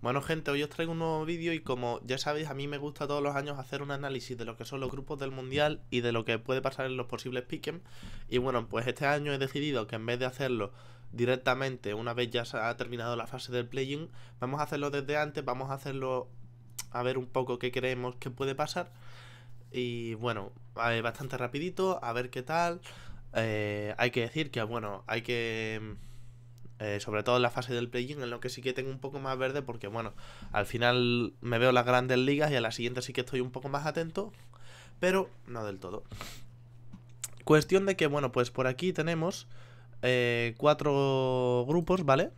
Bueno gente, hoy os traigo un nuevo vídeo y como ya sabéis a mí me gusta todos los años hacer un análisis de lo que son los grupos del mundial y de lo que puede pasar en los posibles piquen y bueno pues este año he decidido que en vez de hacerlo directamente una vez ya se ha terminado la fase del play-in vamos a hacerlo desde antes, vamos a hacerlo a ver un poco qué creemos que puede pasar y bueno, bastante rapidito, a ver qué tal eh, hay que decir que bueno, hay que eh, sobre todo en la fase del play-in, en lo que sí que tengo un poco más verde, porque bueno, al final me veo las grandes ligas y a la siguiente sí que estoy un poco más atento, pero no del todo. Cuestión de que, bueno, pues por aquí tenemos eh, cuatro grupos, ¿vale?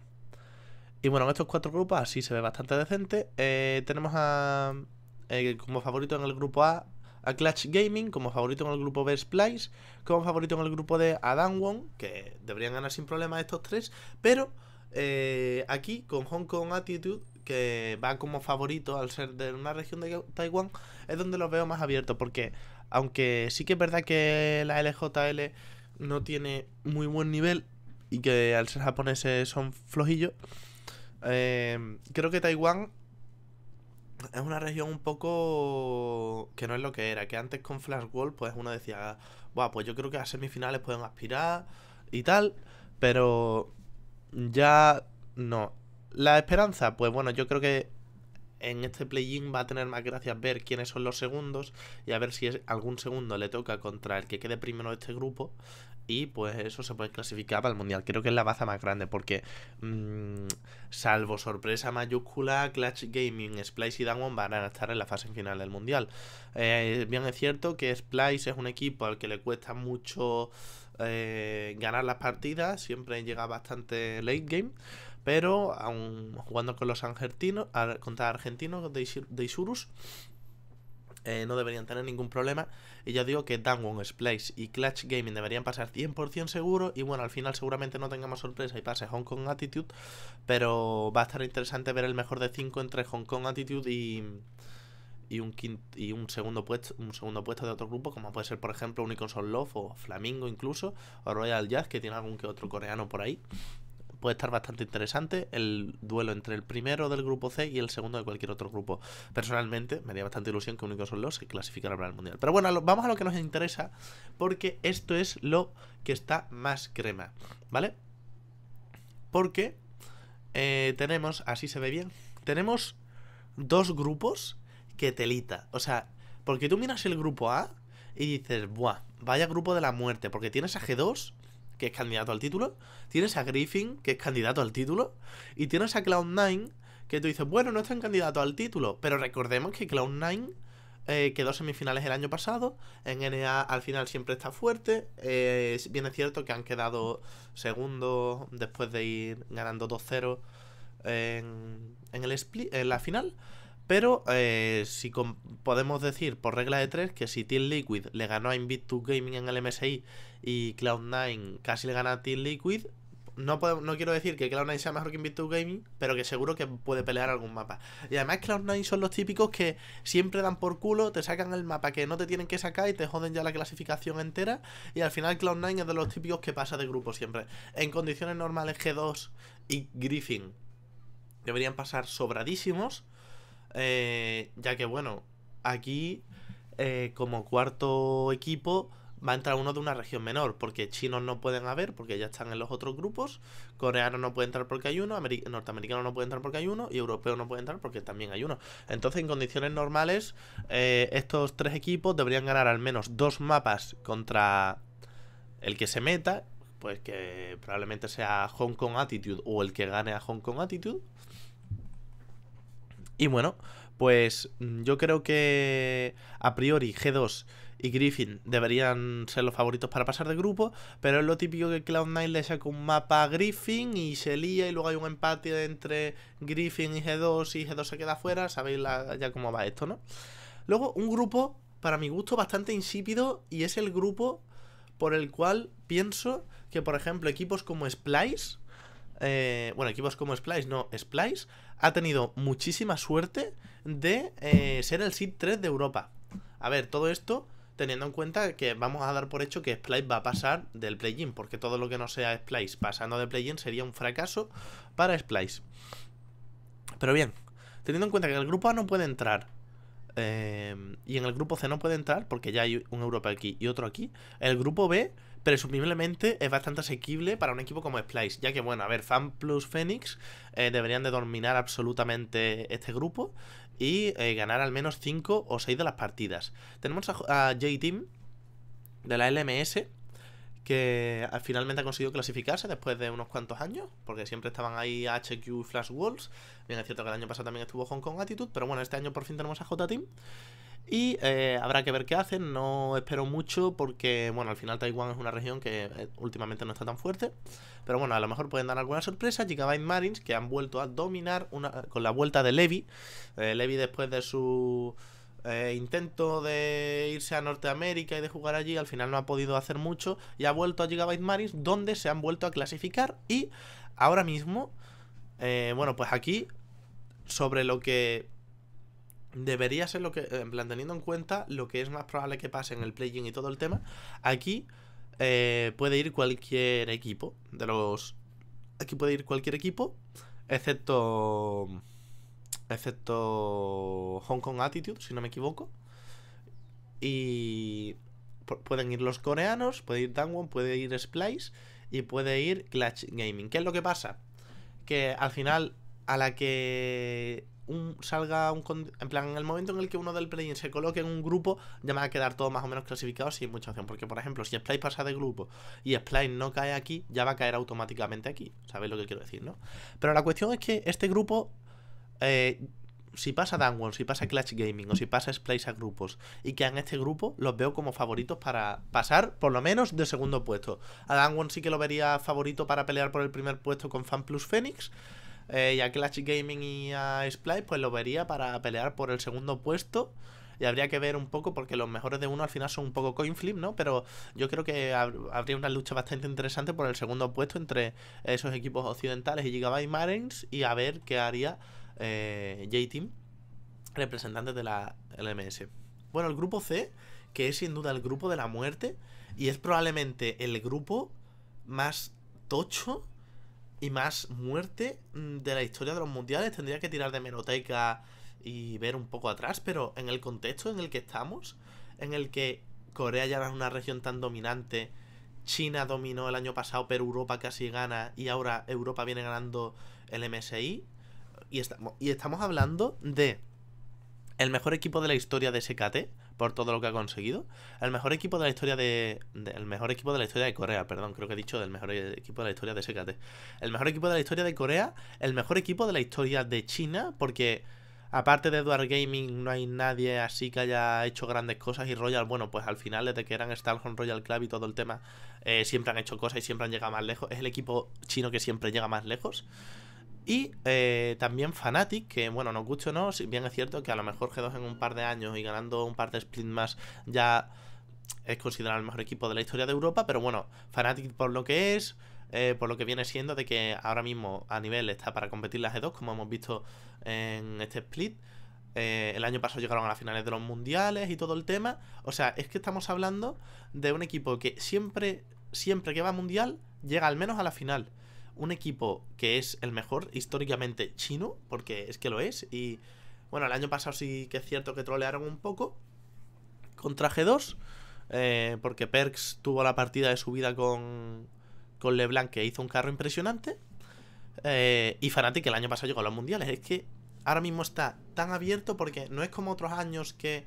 Y bueno, en estos cuatro grupos así se ve bastante decente. Eh, tenemos a, como favorito en el grupo A a Clutch Gaming, como favorito en el grupo B Splice, como favorito en el grupo de Adam Wong, que deberían ganar sin problema estos tres, pero eh, aquí con Hong Kong Attitude, que va como favorito al ser de una región de Taiwán, es donde los veo más abiertos, porque aunque sí que es verdad que la LJL no tiene muy buen nivel y que al ser japoneses son flojillos, eh, creo que Taiwán es una región un poco que no es lo que era, que antes con Flash World pues uno decía, Buah, pues yo creo que a semifinales pueden aspirar y tal, pero ya no. La esperanza, pues bueno, yo creo que en este play-in va a tener más gracia ver quiénes son los segundos y a ver si algún segundo le toca contra el que quede primero de este grupo y pues eso se puede clasificar para el mundial. Creo que es la baza más grande porque, mm, salvo sorpresa mayúscula, Clutch Gaming, Splice y Damwon van a estar en la fase final del mundial. Eh, bien es cierto que Splice es un equipo al que le cuesta mucho eh, ganar las partidas, siempre llega bastante late game. Pero aún jugando con los argentinos, contra argentinos de Isurus, eh, no deberían tener ningún problema. Y ya digo que Danwon Splice y Clutch Gaming deberían pasar 100% seguro. Y bueno, al final seguramente no tengamos sorpresa y pase Hong Kong Attitude. Pero va a estar interesante ver el mejor de 5 entre Hong Kong Attitude y, un, y un, segundo puesto, un segundo puesto de otro grupo, como puede ser, por ejemplo, Unicorn Love o Flamingo incluso, o Royal Jazz, que tiene algún que otro coreano por ahí puede estar bastante interesante el duelo entre el primero del grupo C y el segundo de cualquier otro grupo. Personalmente, me haría bastante ilusión que únicos son los que clasificaran para el Mundial. Pero bueno, vamos a lo que nos interesa, porque esto es lo que está más crema, ¿vale? Porque eh, tenemos, así se ve bien, tenemos dos grupos que telita. O sea, porque tú miras el grupo A y dices, buah, vaya grupo de la muerte, porque tienes a G2 que es candidato al título, tienes a Griffin, que es candidato al título, y tienes a Cloud9, que tú dices, bueno, no están candidatos al título, pero recordemos que Cloud9 eh, quedó semifinales el año pasado, en NA al final siempre está fuerte, eh, bien es cierto que han quedado segundos después de ir ganando 2-0 en la final, pero eh, si podemos decir por regla de tres que si Team Liquid le ganó a Invictus Gaming en el MSI y Cloud9 casi le gana a Team Liquid, no, no quiero decir que Cloud9 sea mejor que Invictus Gaming, pero que seguro que puede pelear algún mapa. Y además Cloud9 son los típicos que siempre dan por culo, te sacan el mapa que no te tienen que sacar y te joden ya la clasificación entera. Y al final Cloud9 es de los típicos que pasa de grupo siempre. En condiciones normales G2 y Griffin deberían pasar sobradísimos eh, ya que, bueno, aquí eh, como cuarto equipo va a entrar uno de una región menor, porque chinos no pueden haber, porque ya están en los otros grupos, coreanos no puede entrar porque hay uno, norteamericano no puede entrar porque hay uno, y europeo no puede entrar porque también hay uno. Entonces, en condiciones normales, eh, estos tres equipos deberían ganar al menos dos mapas contra el que se meta, pues que probablemente sea Hong Kong Attitude o el que gane a Hong Kong Attitude. Y bueno, pues mm, yo creo que a priori G2 y Griffin deberían ser los favoritos para pasar de grupo, pero es lo típico que Cloud9 le saca un mapa a Griffin y se lía y luego hay un empate entre Griffin y G2 y G2 se queda fuera, sabéis ya cómo va esto, ¿no? Luego un grupo, para mi gusto, bastante insípido y es el grupo por el cual pienso que, por ejemplo, equipos como Splice eh, bueno, equipos como Splice, no, Splice ha tenido muchísima suerte de eh, ser el seed 3 de Europa. A ver, todo esto teniendo en cuenta que vamos a dar por hecho que Splice va a pasar del play-in, porque todo lo que no sea Splice pasando de play-in sería un fracaso para Splice. Pero bien, teniendo en cuenta que el grupo A no puede entrar eh, y en el grupo C no puede entrar porque ya hay un Europa aquí y otro aquí, el grupo B presumiblemente es bastante asequible para un equipo como Splice, ya que, bueno, a ver, Fan plus Phoenix eh, deberían de dominar absolutamente este grupo y eh, ganar al menos 5 o 6 de las partidas. Tenemos a, a J-Team de la LMS, que ah, finalmente ha conseguido clasificarse después de unos cuantos años, porque siempre estaban ahí HQ y Flash Wolves. Bien, es cierto que el año pasado también estuvo Hong Kong Attitude, pero bueno, este año por fin tenemos a J-Team. Y eh, habrá que ver qué hacen, no espero mucho porque, bueno, al final Taiwán es una región que eh, últimamente no está tan fuerte. Pero bueno, a lo mejor pueden dar alguna sorpresa. Gigabyte Marines, que han vuelto a dominar una, con la vuelta de Levi eh, Levi después de su... intento de irse a Norteamérica y de jugar allí, al final no ha podido hacer mucho y ha vuelto a Gigabyte Marines, donde se han vuelto a clasificar y ahora mismo, bueno, pues aquí, sobre lo que debería ser lo que, en plan, teniendo en cuenta lo que es más probable que pase en el play y todo el tema, aquí eh, puede ir cualquier equipo de los... Aquí puede ir cualquier equipo, excepto... Excepto Hong Kong Attitude, si no me equivoco. Y pueden ir los coreanos, puede ir Dangwon, puede ir Splice y puede ir Clutch Gaming. ¿Qué es lo que pasa? Que al final, a la que salga un... En plan, en el momento en el que uno del play se coloque en un grupo, ya me va a quedar todo más o menos clasificado sin mucha opción. Porque, por ejemplo, si Splice pasa de grupo y Splay no cae aquí, ya va a caer automáticamente aquí. ¿Sabéis lo que quiero decir, no? Pero la cuestión es que este grupo... Eh, si pasa Danwon si pasa Clash Gaming o si pasa Splice a grupos y que en este grupo, los veo como favoritos para pasar por lo menos de segundo puesto. A Danwon sí que lo vería favorito para pelear por el primer puesto con Fan Plus Phoenix y a Clash Gaming y a Splice pues lo vería para pelear por el segundo puesto. Y habría que ver un poco, porque los mejores de uno al final son un poco coin flip, ¿no? Pero yo creo que habría una lucha bastante interesante por el segundo puesto entre esos equipos occidentales y Gigabyte Marines y a ver qué haría eh, J-Team, representantes de la LMS. Bueno, el grupo C, que es sin duda el grupo de la muerte, y es probablemente el grupo más tocho y más muerte mm, de la historia de los mundiales. Tendría que tirar de menoteca y ver un poco atrás, pero en el contexto en el que estamos, en el que Corea ya era una región tan dominante, China dominó el año pasado, pero Europa casi gana y ahora Europa viene ganando el MSI. Y, estamos, y estamos hablando de el mejor equipo de la historia de SKT por todo lo que ha conseguido. El mejor equipo de la historia de, el mejor equipo de la historia de Corea, perdón, creo que he dicho del mejor equipo de la historia de SKT. El mejor equipo de la historia de Corea, el mejor equipo de la historia de China porque aparte de Edward Gaming no hay nadie así que haya hecho grandes cosas y Royal, bueno, pues al final desde que eran Stalhorn, Royal Club y todo el tema eh, siempre han hecho cosas y siempre han llegado más lejos. Es el equipo chino que siempre llega más lejos. Y eh, también Fnatic, que bueno, nos guste o no, si bien es cierto que a lo mejor G2 en un par de años y ganando un par de split más ya es considerado el mejor equipo de la historia de Europa, pero bueno, Fnatic por lo que es, eh, por lo que viene siendo de que ahora mismo a nivel está para competir la G2, como hemos visto en este split. Eh, el año pasado llegaron a las finales de los mundiales y todo el tema. O sea, es que estamos hablando de un equipo que siempre, siempre que va a mundial, llega al menos a la final un equipo que es el mejor históricamente chino, porque es que lo es, y bueno, el año pasado sí que es cierto que trolearon un poco contra G2, eh, porque Perks tuvo la partida de su vida con, con LeBlanc, que hizo un carro impresionante, eh, y que el año pasado llegó a los mundiales, es que ahora mismo está tan abierto porque no es como otros años que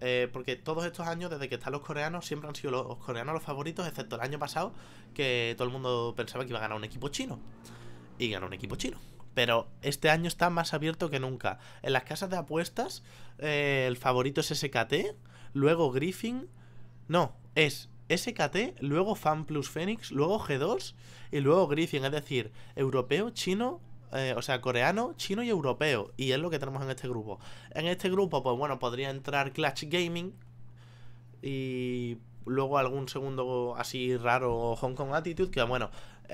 eh, porque todos estos años, desde que están los coreanos, siempre han sido los coreanos los favoritos, excepto el año pasado, que todo el mundo pensaba que iba a ganar un equipo chino. Y ganó un equipo chino. Pero este año está más abierto que nunca. En las casas de apuestas, eh, el favorito es SKT, luego Griffin. No, es SKT, luego Fan Plus Phoenix, luego G2 y luego Griffin. Es decir, europeo, chino, eh, o sea, coreano, chino y europeo. Y es lo que tenemos en este grupo. En este grupo, pues bueno, podría entrar Clutch Gaming y luego algún segundo así raro Hong Kong Attitude, que bueno,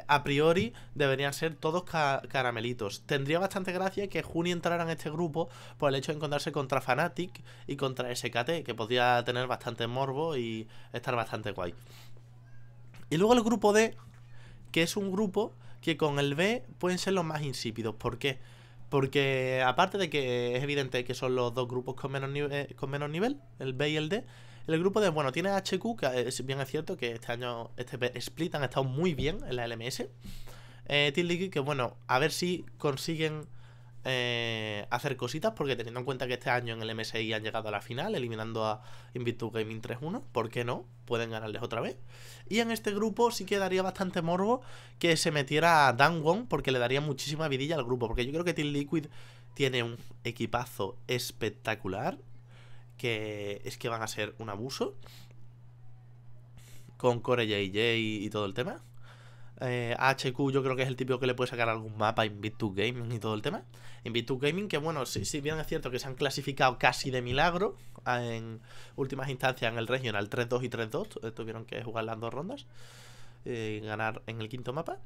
a priori deberían ser todos caramelitos. Tendría bastante gracia que Juni entrara en este grupo por el hecho de encontrarse contra Fnatic y contra SKT, que podría tener bastante morbo y estar bastante guay. Y luego el grupo D, que es un grupo que con el B pueden ser los más insípidos. ¿Por qué? Porque aparte de que es evidente que son los dos grupos con menos, eh, nivel, el B y el D, el grupo de, bueno, tiene HQ, que es bien es cierto que este año, este split han estado muy bien en la LMS. Eh, que bueno, a ver si consiguen eh, hacer cositas, porque teniendo en cuenta que este año en el MSI han llegado a la final, eliminando a Invictus Gaming 3-1, ¿por qué no? Pueden ganarles otra vez. Y en este grupo sí que daría bastante morbo que se metiera a Dan Wong, porque le daría muchísima vidilla al grupo, porque yo creo que Team Liquid tiene un equipazo espectacular, que es que van a ser un abuso, con Core JJ y todo el tema. HQ eh, yo creo que es el típico que le puede sacar algún mapa a Invictus Gaming y todo el tema. Invictus Gaming, que bueno, si bien es cierto que se han clasificado casi de milagro ah, en últimas instancias en el Regional 3-2 y 3-2. Eh, tuvieron que jugar las dos rondas eh, y ganar en el quinto mapa.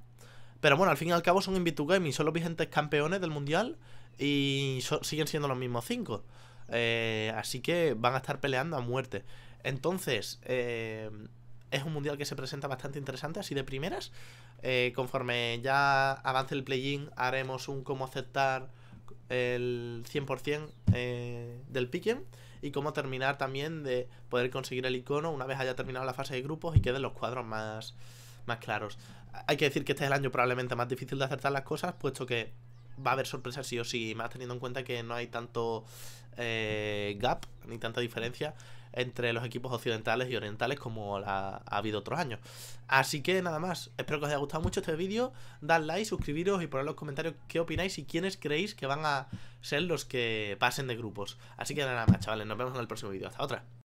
Pero bueno, al fin y al cabo son Invictus Gaming, son los vigentes campeones del mundial y siguen siendo los mismos cinco. así que van a estar peleando a muerte. Entonces, es un mundial que se presenta bastante interesante, así de primeras. Eh, conforme ya avance el play-in, haremos un cómo aceptar el 100% eh, del picking y cómo terminar también de poder conseguir el icono una vez haya terminado la fase de grupos y queden los cuadros más, más claros. Hay que decir que este es el año probablemente más difícil de acertar las cosas, puesto que va a haber sorpresas sí o sí, más teniendo en cuenta que no hay tanto eh, gap ni tanta diferencia entre los equipos occidentales y orientales como ha habido otros años. Así que nada más, espero que os haya gustado mucho este vídeo, dad like, suscribiros y poned en los comentarios qué opináis y quiénes creéis que van a ser los que pasen de grupos. Así que nada más, chavales, nos vemos en el próximo vídeo. Hasta otra.